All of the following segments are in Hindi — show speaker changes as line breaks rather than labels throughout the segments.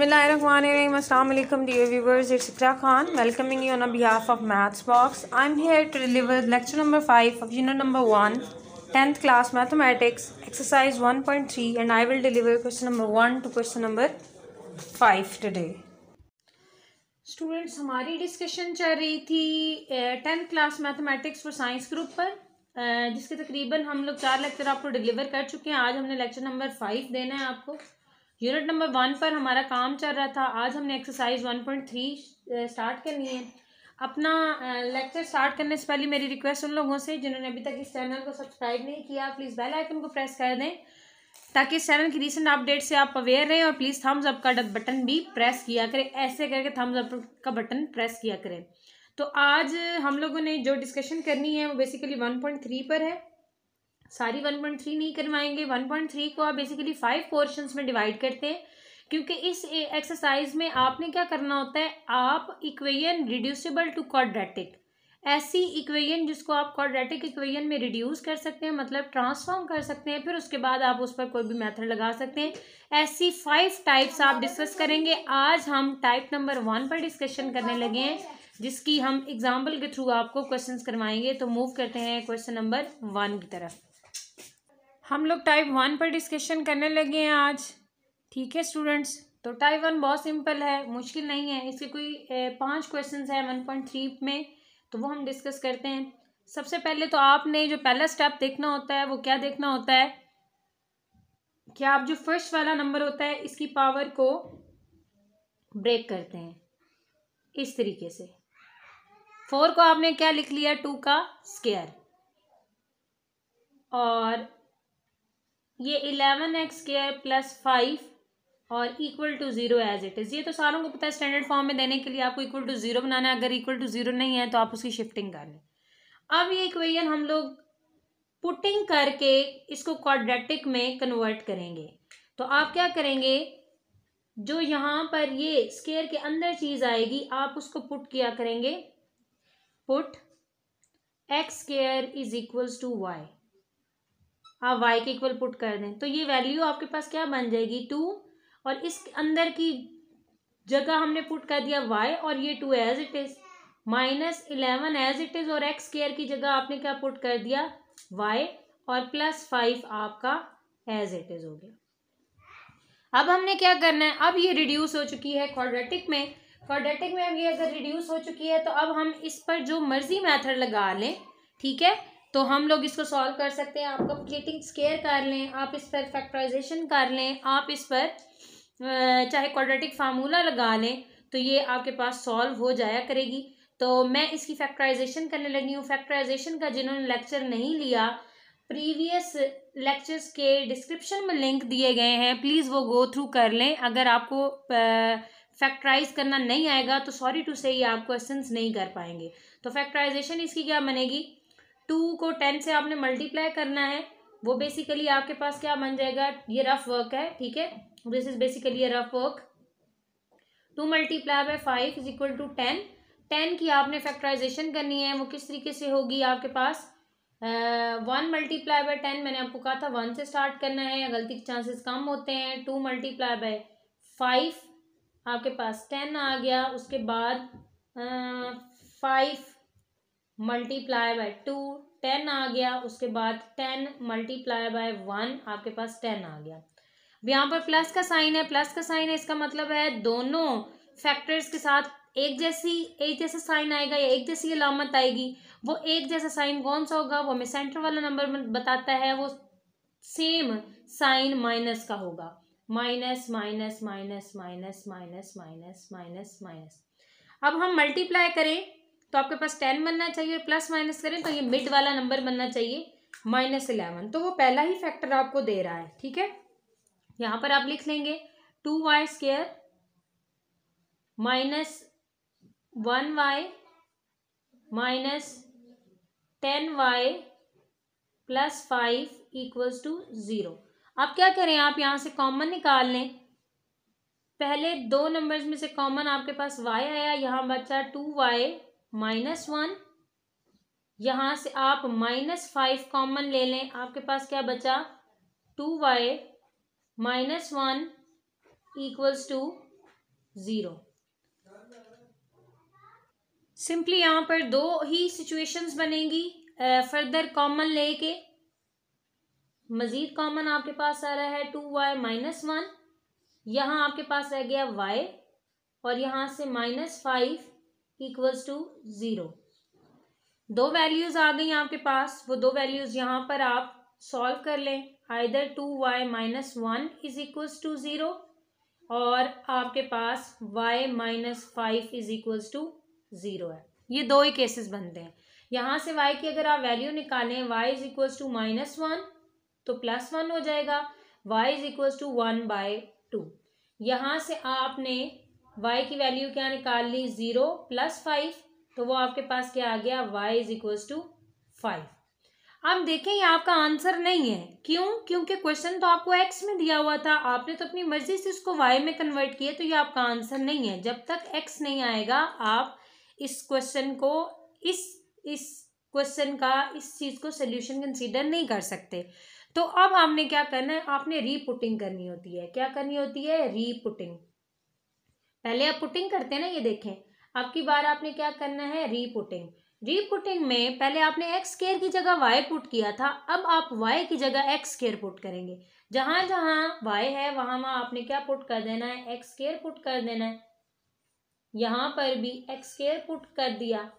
बसमिलकुम dear viewers it Sikra Khan welcoming you on behalf of maths box I am here to deliver lecture number five of unit number one tenth class mathematics exercise one point three and I will deliver question number one two question number five today students हमारी डिस्कशन चल रही थी tenth class mathematics for science group पर जिसके तकरीबन हम लोग चार लेक्चर आपको डिलीवर कर चुके हैं आज हमने लेक्चर नंबर फाइव देना है आपको यूनिट नंबर वन पर हमारा काम चल रहा था आज हमने exercise one point three start करनी है अपना लेक्चर स्टार्ट करने से पहले मेरी रिक्वेस्ट उन लोगों से जिन्होंने अभी तक इस चैनल को सब्सक्राइब नहीं किया प्लीज़ बेल आइकन को प्रेस कर दें ताकि इस चैनल की रिसेंट अपडेट से आप अवेयर रहें और प्लीज़ थम्स अप का बटन भी प्रेस किया करें ऐसे करके थम्स अप का बटन प्रेस किया करें तो आज हम लोगों ने जो डिस्कशन करनी है वो बेसिकली वन पॉइंट थ्री पर है सारी 1.3 नहीं करवाएंगे 1.3 को आप बेसिकली फाइव पोर्शन में डिवाइड करते हैं क्योंकि इस एक्सरसाइज में आपने क्या करना होता है आप इक्वेशन रिड्यूसेबल टू क्वाड्रेटिक ऐसी इक्वेशन जिसको आप क्वाड्रेटिक इक्वेशन में रिड्यूस कर सकते हैं मतलब ट्रांसफॉर्म कर सकते हैं फिर उसके बाद आप उस पर कोई भी मेथड लगा सकते हैं ऐसी फाइव टाइप्स आप डिस्कस करेंगे आज हम टाइप नंबर वन पर डिस्कशन करने लगे हैं जिसकी हम एग्जाम्पल के थ्रू आपको क्वेश्चन करवाएंगे तो मूव करते हैं क्वेश्चन नंबर वन की तरफ हम लोग टाइप वन पर डिस्कशन करने लगे हैं आज ठीक है स्टूडेंट्स तो टाइप वन बहुत सिंपल है मुश्किल नहीं है इसके कोई पांच क्वेश्चंस हैं वन पॉइंट थ्री में तो वो हम डिस्कस करते हैं सबसे पहले तो आपने जो पहला स्टेप देखना होता है वो क्या देखना होता है कि आप जो फर्स्ट वाला नंबर होता है इसकी पावर को ब्रेक करते हैं इस तरीके से फोर को आपने क्या लिख लिया टू का स्केयर और ये eleven x square plus five और equal to zero as it is ये तो सारों को पता है स्टैंडर्ड फॉर्म में देने के लिए आपको इक्वल टू ज़ीरो बनाना है अगर इक्वल टू ज़ीरो नहीं है तो आप उसकी शिफ्टिंग कर लें अब ये इक्वेशन हम लोग पुटिंग करके इसको क्वाड्रेटिक में कन्वर्ट करेंगे तो आप क्या करेंगे जो यहाँ पर ये स्केयर के अंदर चीज़ आएगी आप उसको पुट किया करेंगे put x square is equals to y आप y के इक्वल पुट कर दें तो ये वैल्यू आपके पास क्या बन जाएगी टू और इस अंदर की जगह हमने पुट कर दिया y और ये two as it is minus eleven as it is और एक्स केयर की जगह आपने क्या पुट कर दिया y और प्लस फाइव आपका एज इट इज़ हो गया अब हमने क्या करना है अब ये रिड्यूस हो चुकी है क्वाड्रेटिक में क्वाड्रेटिक में ये अगर रिड्यूस हो चुकी है तो अब हम इस पर जो मर्जी मेथड लगा लें ठीक है तो हम लोग इसको सॉल्व कर सकते हैं आप कंप्लीटिंग स्केयर कर लें आप इस पर फैक्टराइजेशन कर लें आप इस पर चाहे क्वाड्रेटिक फार्मूला लगा लें तो ये आपके पास सॉल्व हो जाया करेगी तो मैं इसकी फैक्टराइजेशन करने लगी हूँ फैक्टराइजेशन का जिन्होंने लेक्चर नहीं लिया प्रीवियस लेक्चर्स के डिस्क्रिप्शन में लिंक दिए गए हैं प्लीज़ वो गो थ्रू कर लें अगर आपको फैक्टराइज करना नहीं आएगा तो सॉरी टू से ये आप क्वेश्चन नहीं कर पाएंगे तो फैक्टराइजेशन इसकी क्या बनेगी टू को टेन से आपने मल्टीप्लाई करना है वो बेसिकली आपके पास क्या बन जाएगा ये रफ वर्क है ठीक है this is basically rough work two multiply by five is equal to ten ten की आपने फैक्टराइजेशन करनी है वो किस तरीके से होगी आपके पास वन मल्टीप्लाई बाय टेन मैंने आपको कहा था वन से स्टार्ट करना है गलती के चांसेस कम होते हैं टू मल्टीप्लाई बाय फाइव आपके पास टेन आ गया उसके बाद five multiply by two ten आ गया उसके बाद टेन मल्टीप्लाई बाय वन आपके पास टेन आ गया अब यहाँ पर प्लस का साइन है प्लस का साइन है इसका मतलब है दोनों फैक्टर्स के साथ एक जैसी एक जैसा साइन आएगा या एक जैसी अलामत आएगी वो एक जैसा साइन कौन सा होगा वो हमें सेंटर वाला नंबर बताता है वो सेम साइन माइनस का होगा minus minus minus minus minus minus minus minus अब हम मल्टीप्लाई करें तो आपके पास टेन बनना चाहिए प्लस माइनस करें तो ये मिड वाला नंबर बनना चाहिए माइनस इलेवन तो वो पहला ही फैक्टर आपको दे रहा है ठीक है यहां पर आप लिख लेंगे two y square minus one y minus ten y plus five equals to zero आप क्या करें आप यहां से कॉमन निकाल लें पहले दो नंबर्स में से कॉमन आपके पास y आया यहाँ बचा टू वाई माइनस वन यहां से आप माइनस फाइव कॉमन ले लें आपके पास क्या बचा two y minus one equals to zero simply यहां पर दो ही सिचुएशंस बनेंगी फर्दर कॉमन लेके मज़ीद कॉमन आपके पास आ रहा है टू वाई माइनस वन यहां आपके पास रह गया वाई और यहां से minus five equals to zero दो वैल्यूज़ आ गई आपके पास वो दो वैल्यूज़ यहाँ पर आप सॉल्व कर लें either two y minus one is equals to zero और आपके पास y minus five is equals to zero है ये दो ही केसेस बनते हैं यहाँ से y की अगर आप वैल्यू निकालें y is equals to minus one तो प्लस वन हो जाएगा y is equals to one by two यहाँ से आपने y की वैल्यू क्या निकाल ली ज़ीरो प्लस फाइव तो वो आपके पास क्या आ गया y is equal to five अब देखें ये आपका आंसर नहीं है क्यों क्योंकि क्वेश्चन तो आपको x में दिया हुआ था आपने तो अपनी मर्जी से इसको y में कन्वर्ट किया तो ये आपका आंसर नहीं है जब तक x नहीं आएगा आप इस क्वेश्चन को इस इस क्वेश्चन का इस चीज़ को सोल्यूशन कंसिडर नहीं कर सकते तो अब आपने क्या करना है आपने रीपुटिंग करनी होती है क्या करनी होती है रीपुटिंग पहले आप पुटिंग करते हैं ना ये देखें अब की बार आपने क्या करना है रीपुटिंग रीपुटिंग में पहले आपने एक्स केयर की जगह वाई पुट किया था अब आप वाई की जगह एक्स केयर पुट करेंगे जहां जहां वाई है वहां वहां आपने क्या पुट कर देना है एक्स केयर पुट कर देना है यहां पर भी एक्स केयर पुट कर दिया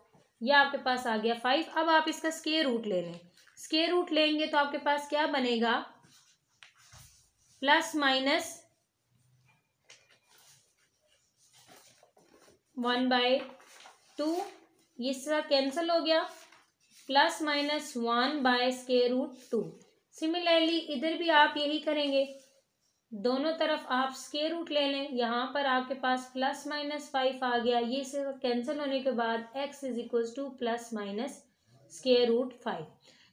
यह आपके पास आ गया फाइव अब आप इसका स्केयर रूट ले लें स्केयर रूट लेंगे तो आपके पास क्या बनेगा plus minus one by two इसका कैंसिल हो गया plus minus one by square root two similarly इधर भी आप यही करेंगे दोनों तरफ आप स्केयर रूट ले लें यहाँ पर आपके पास प्लस माइनस फाइव आ गया ये सिर्फ कैंसिल होने के बाद x is equal to plus minus square root five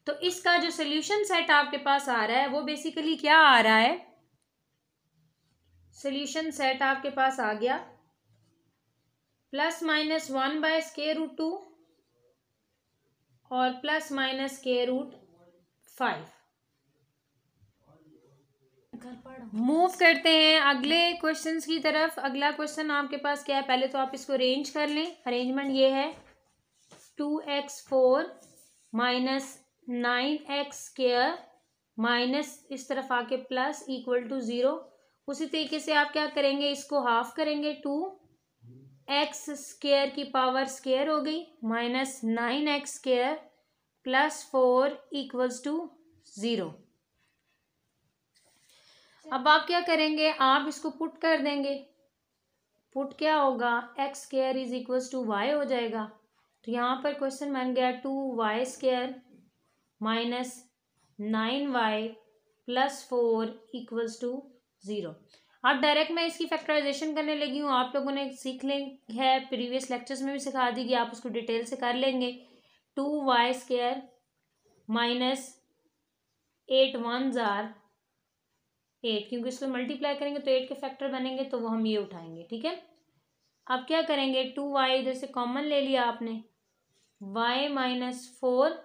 तो इसका जो सोल्यूशन सेट आपके पास आ रहा है वो बेसिकली क्या आ रहा है सोल्यूशन सेट आपके पास आ गया plus minus one by square root two और प्लस माइनस के रूट फाइव मूव करते हैं अगले क्वेश्चंस की तरफ अगला क्वेश्चन आपके पास क्या है पहले तो आप इसको अरेंज कर लें अरेंजमेंट ये है two x four minus nine x square minus इस तरफ आके प्लस इक्वल टू ज़ीरो उसी तरीके से आप क्या करेंगे इसको हाफ करेंगे टू एक्स स्केयर की पावर स्केयर हो गई minus nine x square plus four equals to zero अब आप क्या करेंगे आप इसको पुट कर देंगे पुट क्या होगा x square is equals to y हो जाएगा तो यहाँ पर क्वेश्चन बन गया two y square minus nine y plus four equals to zero अब हाँ, डायरेक्ट मैं इसकी फैक्टराइजेशन करने लगी हूँ आप लोगों ने सीख लें है प्रीवियस लेक्चर्स में भी सिखा दी कि आप उसको डिटेल से कर लेंगे two y square minus eight one ज़ार एट क्योंकि इसको मल्टीप्लाई करेंगे तो एट के फैक्टर बनेंगे तो वो हम ये उठाएंगे ठीक है अब क्या करेंगे टू वाई इधर से कॉमन ले लिया आपने y minus four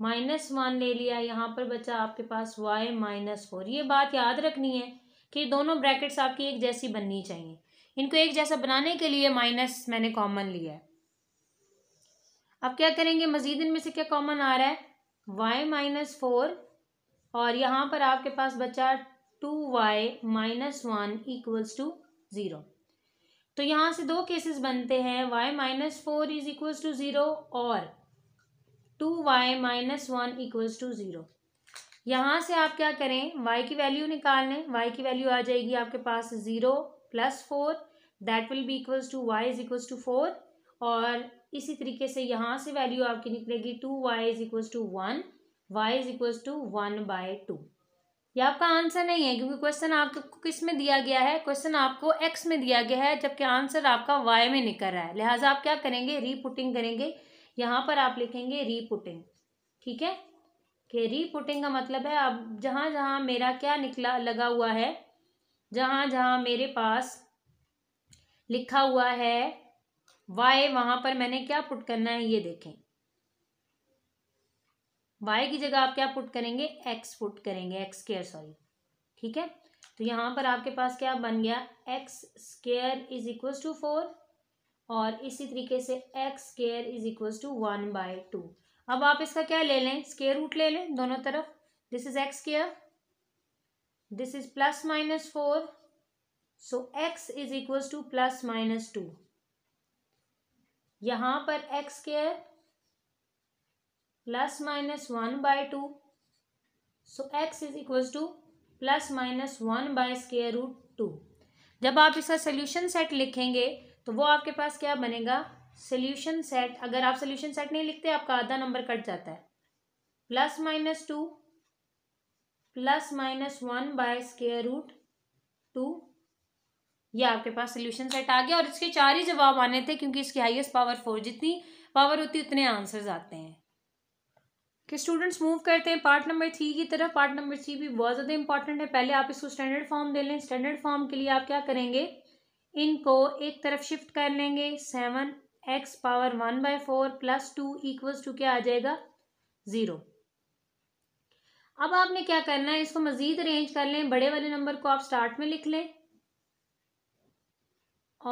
minus one ले लिया यहाँ पर बचा आपके पास वाई माइनस फोर ये बात याद रखनी है कि दोनों ब्रैकेट्स आपकी एक जैसी बननी चाहिए इनको एक जैसा बनाने के लिए माइनस मैंने कॉमन लिया है अब क्या करेंगे मजीद इनमें से क्या कॉमन आ रहा है वाई माइनस फोर और यहाँ पर आपके पास बचा two y minus one equals to zero तो यहाँ से दो केसेस बनते हैं y minus four is equals to zero और two y minus one equals to zero यहाँ से आप क्या करें y की वैल्यू निकाल लें y की वैल्यू आ जाएगी आपके पास zero plus four that will be equals to y is equals to four और इसी तरीके से यहाँ से वैल्यू आपकी निकलेगी two y is equals to one y is equals to one by two ये आपका आंसर नहीं है क्योंकि क्वेश्चन आपको किस में दिया गया है क्वेश्चन आपको एक्स में दिया गया है जबकि आंसर आपका वाई में निकल रहा है लिहाजा आप क्या करेंगे रीपुटिंग करेंगे यहाँ पर आप लिखेंगे रीपुटिंग ठीक है के रीपुटिंग का मतलब है अब जहाँ जहाँ मेरा क्या निकला लगा हुआ है जहाँ जहाँ मेरे पास लिखा हुआ है वाई वहाँ पर मैंने क्या पुट करना है ये देखें वाई की जगह आप क्या पुट करेंगे एक्स पुट करेंगे एक्स स्केयर सॉरी ठीक है तो यहाँ पर आपके पास क्या बन गया x square is equal to four और इसी तरीके से x square is equal to one by two अब आप इसका क्या ले लें स्केयर रूट ले लें दोनों तरफ this is x square this is plus minus four so x is equal to plus minus two यहां पर x square plus minus one by two so x is equal to plus minus one by square root two जब आप इसका सोल्यूशन सेट लिखेंगे तो वो आपके पास क्या बनेगा सोल्यूशन सेट अगर आप सोल्यूशन सेट नहीं लिखते आपका आधा नंबर कट जाता है plus minus two plus minus one by square root two यह आपके पास सोल्यूशन सेट आ गया और इसके चार ही जवाब आने थे क्योंकि इसकी हाईएस्ट पावर फोर जितनी पावर होती उतने आंसर्स आते हैं कि स्टूडेंट्स मूव करते हैं पार्ट नंबर थ्री की तरफ पार्ट नंबर थ्री भी बहुत ज़्यादा इंपॉर्टेंट है पहले आप इसको स्टैंडर्ड फॉर्म दे लें स्टैंडर्ड फॉर्म के लिए आप क्या करेंगे इनको एक तरफ शिफ्ट कर लेंगे seven x power one by four plus two equals to क्या आ जाएगा ज़ीरो अब आपने क्या करना है इसको मज़ीद अरेंज कर लें बड़े वाले नंबर को आप स्टार्ट में लिख लें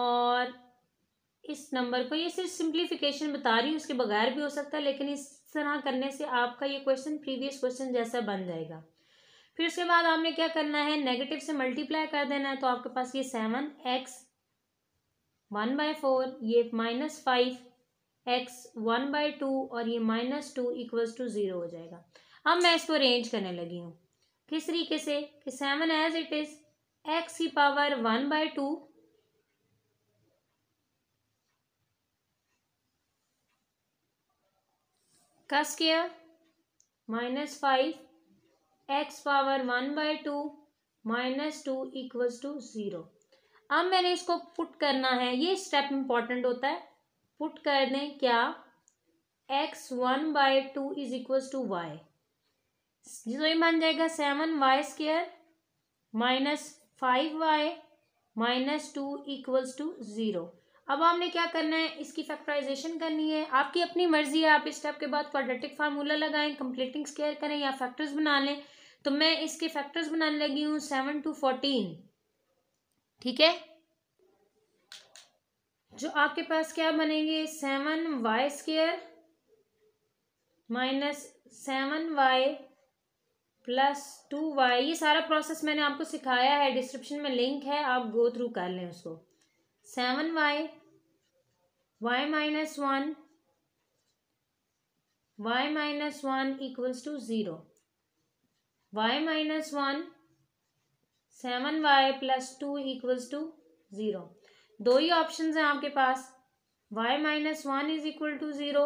और इस नंबर को ये सिर्फ सिंप्लीफिकेशन बता रही हूँ उसके बगैर भी हो सकता है लेकिन इस तरह करने से आपका ये क्वेश्चन प्रीवियस क्वेश्चन जैसा बन जाएगा फिर उसके बाद आपने क्या करना है नेगेटिव से मल्टीप्लाई कर देना है तो आपके पास ये seven x one by four ये minus five x one by two और ये minus two equals to zero हो जाएगा अब मैं इसको अरेंज करने लगी हूँ किस तरीके से कि seven as it is x की पावर वन बाय टू का square minus five x power one by two minus two equals to zero अब मैंने इसको पुट करना है ये स्टेप इम्पॉर्टेंट होता है पुट कर दें क्या x one by two is equal to y जो ये बन जाएगा seven y square minus five y minus two equals to zero अब आपने क्या करना है इसकी फैक्टराइजेशन करनी है आपकी अपनी मर्जी है आप इस स्टेप के बाद क्वाड्रेटिक फार्मूला लगाएं कंप्लीटिंग स्केयर करें या फैक्टर्स बना लें तो मैं इसके फैक्टर्स बनाने लगी हूँ सेवन टू फोर्टीन ठीक है जो आपके पास क्या बनेंगे seven y square minus seven y plus two y ये सारा प्रोसेस मैंने आपको सिखाया है डिस्क्रिप्शन में लिंक है आप गो थ्रू कर लें उसको seven y y minus one y minus one equals to zero y minus one seven y plus two equals to zero दो ही ऑप्शन हैं आपके पास y minus one is equal to zero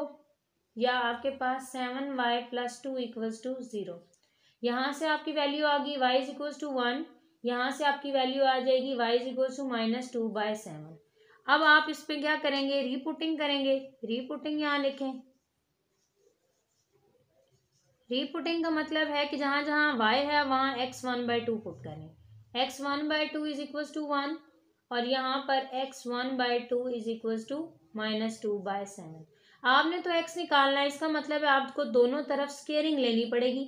या आपके पास seven y plus two equals to zero यहाँ से आपकी वैल्यू आ गई y is equals to one यहाँ से आपकी वैल्यू आ जाएगी y is equals to minus to by seven अब आप इस पर क्या करेंगे रीपुटिंग करेंगे रीपुटिंग यहाँ लिखें रीपुटिंग का मतलब है कि जहाँ जहाँ y है वहाँ x one by two put करें x one by two is equal to one और यहाँ पर x one by two is equal to minus two by seven आपने तो एक्स निकालना है इसका मतलब है आपको दोनों तरफ स्केयरिंग लेनी पड़ेगी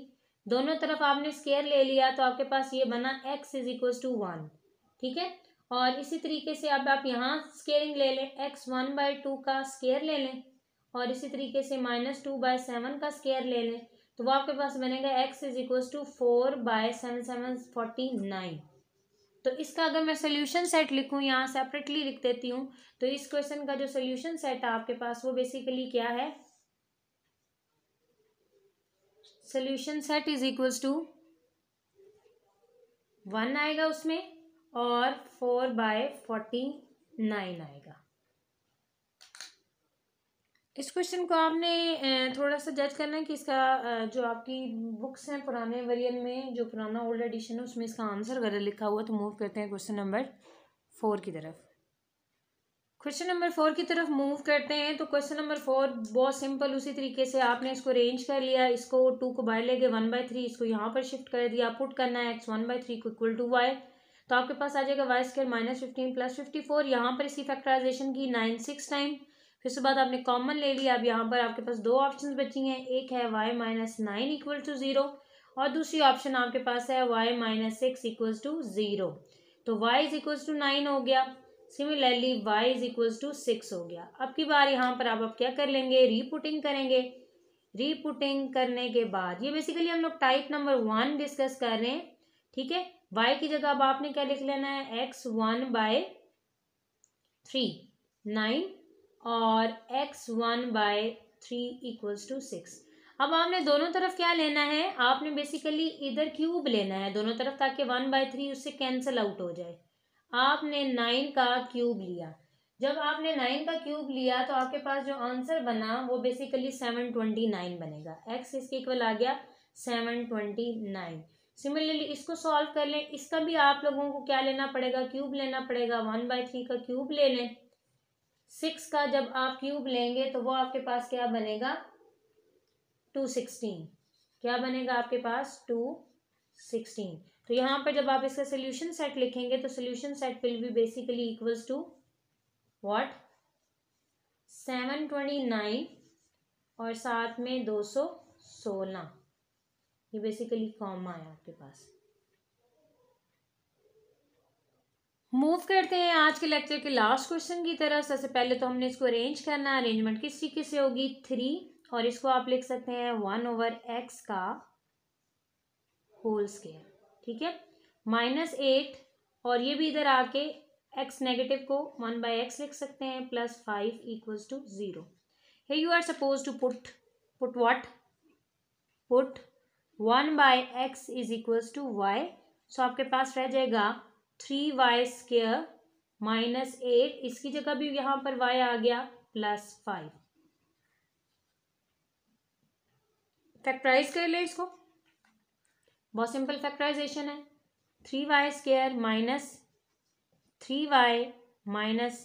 दोनों तरफ आपने स्केयर ले लिया तो आपके पास ये बना x is equal to one ठीक है और इसी तरीके से अब आप यहाँ स्केयरिंग ले लें एक्स वन बाय टू का स्केयर ले लें और इसी तरीके से माइनस टू बाय सेवन का स्केयर ले लें तो वो आपके पास बनेगा x is equal to four by seven seven forty nine तो इसका अगर मैं सोल्यूशन सेट लिखूँ यहाँ सेपरेटली लिख देती हूँ तो इस क्वेश्चन का जो सोल्यूशन सेट है आपके पास वो बेसिकली क्या है solution set is equals to one आएगा उसमें और फोर बाय फोर्टी नाइन आएगा इस क्वेश्चन को आपने थोड़ा सा जज करना है कि इसका जो आपकी बुक्स हैं पुराने वरियन में जो पुराना ओल्ड एडिशन है उसमें इसका आंसर वगैरह लिखा हुआ तो मूव करते हैं क्वेश्चन नंबर फोर की तरफ क्वेश्चन नंबर फोर की तरफ मूव करते हैं तो क्वेश्चन नंबर फोर बहुत सिंपल उसी तरीके से आपने इसको अरेंज कर लिया इसको टू को बाहर ले गए वन बाय थ्री इसको यहाँ पर शिफ्ट कर दिया पुट करना है एक्स वन बाय थ्री को इक्वल टू वाई तो आपके पास आ जाएगा y square minus fifteen plus fifty four यहाँ पर इसकी फैक्टराइजेशन की नाइन सिक्स टाइम फिर उसके बाद आपने कॉमन ले लिया अब यहाँ पर आपके पास दो ऑप्शन बची हैं एक है y minus nine equal to zero और दूसरी ऑप्शन आपके पास है y minus six equal to zero तो y is equal to nine हो गया similarly y is equal to six हो गया अब की बार यहाँ पर आप अब क्या कर लेंगे रीपुटिंग करेंगे रीपुटिंग करने के बाद ये बेसिकली हम लोग टाइप नंबर वन डिस्कस कर रहे हैं ठीक है वाई की जगह अब आपने क्या लिख लेना है x one by three nine और x one by three equals to six अब आपने दोनों तरफ क्या लेना है आपने बेसिकली इधर क्यूब लेना है दोनों तरफ ताकि वन बाय थ्री उससे कैंसिल आउट हो जाए आपने नाइन का क्यूब लिया जब आपने नाइन का क्यूब लिया तो आपके पास जो आंसर बना वो बेसिकली सेवन ट्वेंटी नाइन बनेगा एक्स इसके इक्वल आ गया सेवन ट्वेंटी नाइन सिमिलरली इसको सॉल्व कर लें इसका भी आप लोगों को क्या लेना पड़ेगा क्यूब लेना पड़ेगा वन बाय थ्री का क्यूब ले लें सिक्स का जब आप क्यूब लेंगे तो वो आपके पास क्या बनेगा टू सिक्सटीन क्या बनेगा आपके पास टू सिक्सटीन तो यहाँ पर जब आप इसका सोल्यूशन सेट लिखेंगे तो solution set will be basically equals to what seven twenty nine और साथ में दो सौ सोलह ये बेसिकली फॉर्म आया आपके पास मूव करते हैं आज के लेक्चर के लास्ट क्वेश्चन की तरफ सबसे पहले तो हमने इसको अरेंज करना है अरेंजमेंट किस तरीके से होगी थ्री और इसको आप लिख सकते हैं वन ओवर एक्स का होल स्केयर ठीक है माइनस एट और ये भी इधर आके एक्स नेगेटिव को वन बाई एक्स लिख सकते हैं plus five equals to zero hey you are suppose to put put what put one by x is equals to y so आपके पास रह जाएगा three Y square minus eight इसकी जगह भी यहाँ पर वाई आ गया प्लस फाइव फैक्टराइज कर ले इसको बहुत सिंपल फैक्टराइजेशन है three Y square minus three Y minus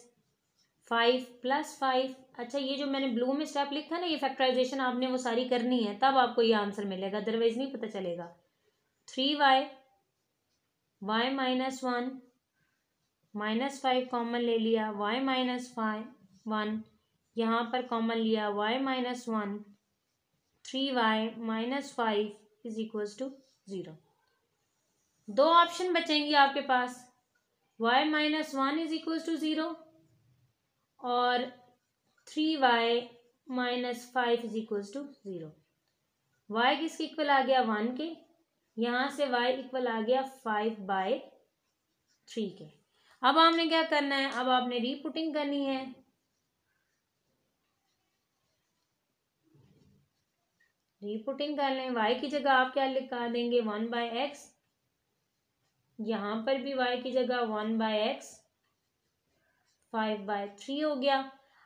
five plus five अच्छा ये जो मैंने ब्लू में स्टेप लिखा ना ये फैक्टराइजेशन आपने वो सारी करनी है तब आपको ये आंसर मिलेगा अदरवाइज नहीं पता चलेगा three Y y minus one minus five common ले लिया y माइनस फाइव वन यहाँ पर कॉमन लिया y minus one three Y minus five is equals to zero दो ऑप्शन बचेंगे आपके पास y minus one is equals to zero और three Y minus five is equals to zero Y किसके इक्वल आ गया वन के यहां से y इक्वल आ गया फाइव बाय थ्री के अब आपने क्या करना है अब आपने रीपुटिंग करनी है रीपुटिंग कर लें y की जगह आप क्या लिखा देंगे वन बाय एक्स यहां पर भी y की जगह one by X five by three हो गया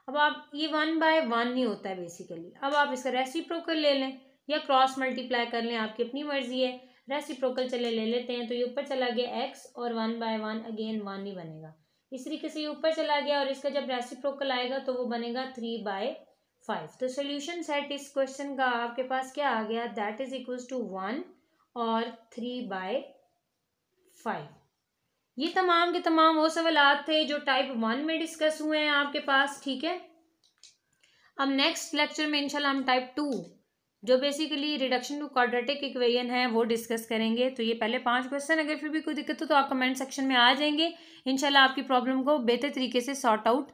अब आप ये वन बाय वन नहीं होता है बेसिकली अब आप इसका रेसिप्रोकल ले लें या क्रॉस मल्टीप्लाई कर लें आपकी अपनी मर्जी है रेसिप्रोकल चले ले लेते हैं तो ये ऊपर चला गया एक्स और one by one again one ही बनेगा इस तरीके से ये ऊपर चला गया और इसका जब रेसिप्रोकल आएगा तो वो बनेगा थ्री बाय फाइव तो सोल्यूशन सेट इस क्वेश्चन का आपके पास क्या आ गया that is equal to one और थ्री बाय फाइव ये तमाम के तमाम वो सवालत थे जो टाइप वन में डिस्कस हुए हैं आपके पास ठीक है अब नेक्स्ट लेक्चर में इंशाल्लाह हम टाइप टू जो basically reduction to quadratic equation है वो डिस्कस करेंगे तो ये पहले पांच क्वेश्चन अगर फिर भी कोई दिक्कत हो तो आप कमेंट सेक्शन में आ जाएंगे इनशाला आपकी प्रॉब्लम को बेहतर तरीके से सॉर्ट आउट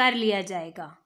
कर लिया जाएगा